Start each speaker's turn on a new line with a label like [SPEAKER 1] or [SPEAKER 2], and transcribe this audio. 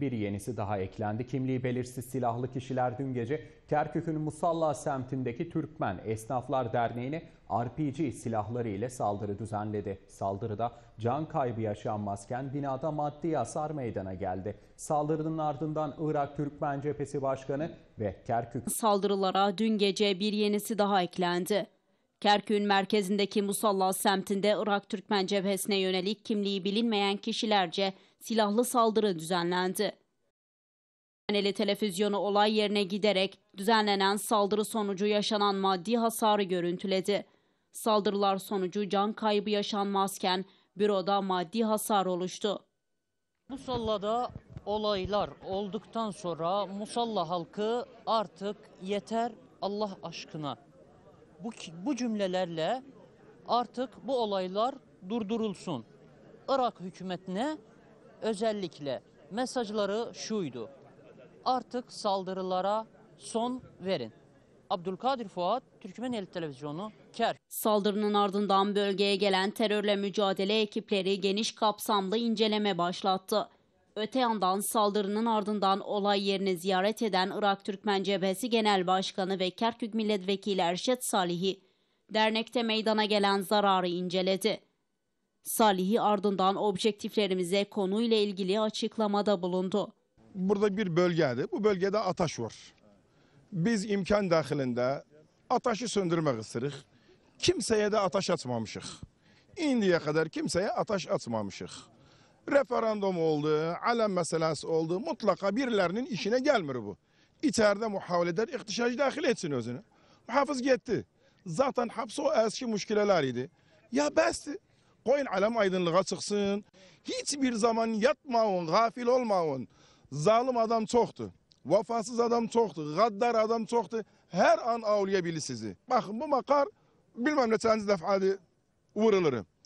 [SPEAKER 1] bir yenisi daha eklendi. Kimliği belirsiz silahlı kişiler dün gece Kerkük'ün Musalla semtindeki Türkmen Esnaflar Derneği'ne RPG silahları ile saldırı düzenledi. Saldırıda can kaybı yaşanmazken binada maddi hasar meydana geldi. Saldırının ardından Irak Türkmen Cephesi Başkanı ve Kerkük...
[SPEAKER 2] Saldırılara dün gece bir yenisi daha eklendi. Kerkük'ün merkezindeki Musalla semtinde Irak Türkmen cephesine yönelik kimliği bilinmeyen kişilerce silahlı saldırı düzenlendi. Haneli televizyonu olay yerine giderek düzenlenen saldırı sonucu yaşanan maddi hasarı görüntüledi. Saldırılar sonucu can kaybı yaşanmazken büroda maddi hasar oluştu.
[SPEAKER 3] Musalla'da olaylar olduktan sonra Musalla halkı artık yeter Allah aşkına. Bu, bu cümlelerle artık bu olaylar durdurulsun. Irak hükümetine özellikle mesajları şuydu.
[SPEAKER 2] Artık saldırılara son verin. Abdülkadir
[SPEAKER 3] Fuat, Türkmeneli Televizyonu,
[SPEAKER 2] Kerk. Saldırının ardından bölgeye gelen terörle mücadele ekipleri geniş kapsamlı inceleme başlattı. Öte yandan saldırının ardından olay yerini ziyaret eden Irak Türkmen Cephesi Genel Başkanı ve Kerkük Milletvekili Erşet Salihi, dernekte meydana gelen zararı inceledi. Salih'i ardından objektiflerimize konuyla ilgili açıklamada bulundu.
[SPEAKER 4] Burada bir bölgeydi. Bu bölgede ataş var. Biz imkan dahilinde ataşı söndürmek istedik. Kimseye de ataş atmamışık. İndiye kadar kimseye ataş atmamışık. Referandum oldu, alem meselesi oldu. Mutlaka birilerinin işine gelmir bu. İçeride muhavele eder, ihtişacı dahil etsin özünü. Hafız gitti. Zaten hapsi o eski müşkileler idi. Ya besti. Koyun alem aydınlığa çıksın. Hiçbir zaman yatmayın, gafil olmayın. Zalim adam çoktu. vafasız adam çoktu. Gaddar adam çoktu. Her an avlayabilir sizi. Bakın bu makar bilmem ne defa defadi vurulurum.